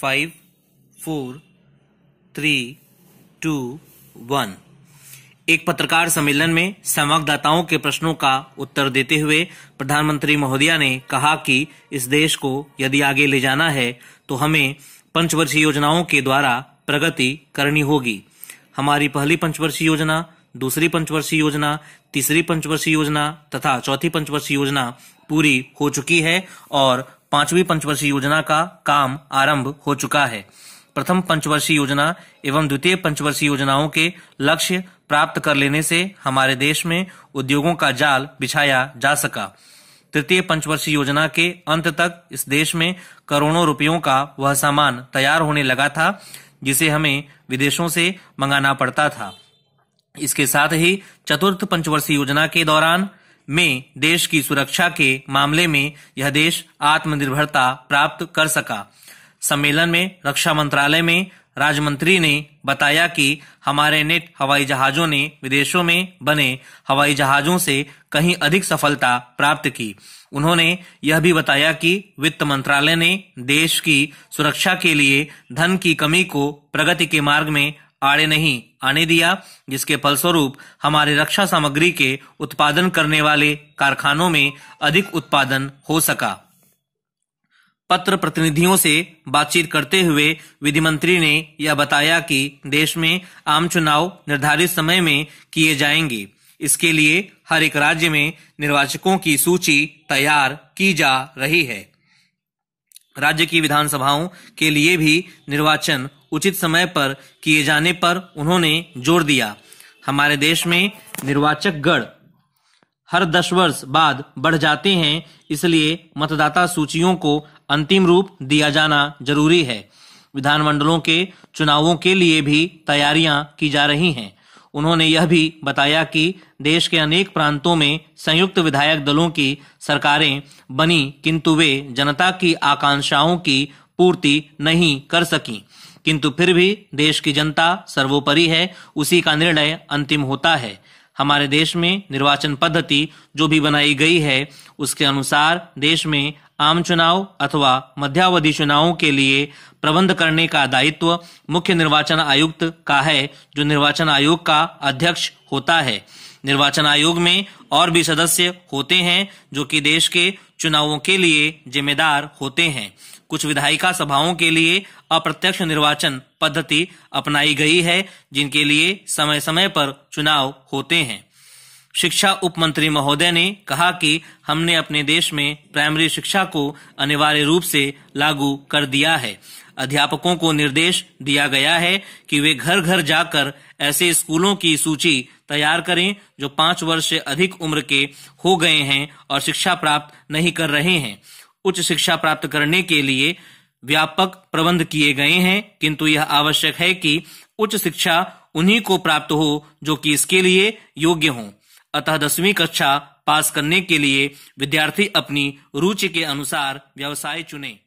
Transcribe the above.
five four three two one एक पत्रकार सम्मेलन में संवाददाताओं के प्रश्नों का उत्तर देते हुए प्रधानमंत्री महोदया ने कहा कि इस देश को यदि आगे ले जाना है तो हमें पंचवर्षीय योजनाओं के द्वारा प्रगति करनी होगी हमारी पहली पंचवर्षीय योजना दूसरी पंचवर्षीय योजना तीसरी पंचवर्षीय योजना तथा चौथी पंचवर्षीय योजना पूरी हो चुकी है और पांचवी पंचवर्षीय योजना का काम आरंभ हो चुका है प्रथम पंचवर्षीय योजना एवं द्वितीय पंचवर्षीय योजनाओं के लक्ष्य प्राप्त कर लेने से हमारे देश में उद्योगों का जाल बिछाया जा सका तृतीय पंचवर्षीय योजना के अंत तक इस देश में करोड़ों रुपयों का वह सामान तैयार होने लगा था जिसे हमें विदेशों से मंगाना पड़ता था इसके साथ ही चतुर्थ पंचवर्षीय योजना के दौरान में देश की सुरक्षा के मामले में यह देश आत्मनिर्भरता प्राप्त कर सका सम्मेलन में रक्षा मंत्रालय में राजमंत्री ने बताया कि हमारे नेट हवाई जहाजों ने विदेशों में बने हवाई जहाजों से कहीं अधिक सफलता प्राप्त की उन्होंने यह भी बताया कि वित्त मंत्रालय ने देश की सुरक्षा के लिए धन की कमी को प्रगति के मार्ग में आड़े नहीं आने दिया जिसके फलस्वरूप हमारे रक्षा सामग्री के उत्पादन करने वाले कारखानों में अधिक उत्पादन हो सका पत्र प्रतिनिधियों से बातचीत करते हुए विधि मंत्री ने यह बताया कि देश में आम चुनाव निर्धारित समय में किए जाएंगे इसके लिए हर एक राज्य में निर्वाचकों की सूची तैयार की जा रही है राज्य की विधानसभाओं के लिए भी निर्वाचन उचित समय पर किए जाने पर उन्होंने जोर दिया हमारे देश में निर्वाचक गण हर दस वर्ष बाद बढ़ जाते हैं इसलिए मतदाता सूचियों को अंतिम रूप दिया जाना जरूरी है विधानमंडलों के चुनावों के लिए भी तैयारियां की जा रही हैं उन्होंने यह भी बताया कि देश के अनेक प्रांतों में संयुक्त विधायक दलों की सरकारें बनी किंतु वे जनता की आकांक्षाओं की पूर्ति नहीं कर सकी किंतु फिर भी देश की जनता सर्वोपरि है उसी का निर्णय अंतिम होता है हमारे देश में निर्वाचन पद्धति जो भी बनाई गई है उसके अनुसार देश में आम चुनाव अथवा मध्यावधि चुनावों के लिए प्रबंध करने का दायित्व मुख्य निर्वाचन आयुक्त का है जो निर्वाचन आयोग का अध्यक्ष होता है निर्वाचन आयोग में और भी सदस्य होते हैं जो कि देश के चुनावों के लिए जिम्मेदार होते हैं कुछ विधायिका सभाओं के लिए अप्रत्यक्ष निर्वाचन पद्धति अपनाई गई है जिनके लिए समय समय पर चुनाव होते हैं शिक्षा उप मंत्री महोदय ने कहा कि हमने अपने देश में प्राइमरी शिक्षा को अनिवार्य रूप से लागू कर दिया है अध्यापकों को निर्देश दिया गया है कि वे घर घर जाकर ऐसे स्कूलों की सूची तैयार करें जो पांच वर्ष से अधिक उम्र के हो गए हैं और शिक्षा प्राप्त नहीं कर रहे हैं उच्च शिक्षा प्राप्त करने के लिए व्यापक प्रबंध किए गए हैं किंतु यह आवश्यक है कि उच्च शिक्षा उन्हीं को प्राप्त हो जो कि इसके लिए योग्य हों अतः दसवीं कक्षा पास करने के लिए विद्यार्थी अपनी रुचि के अनुसार व्यवसाय चुनें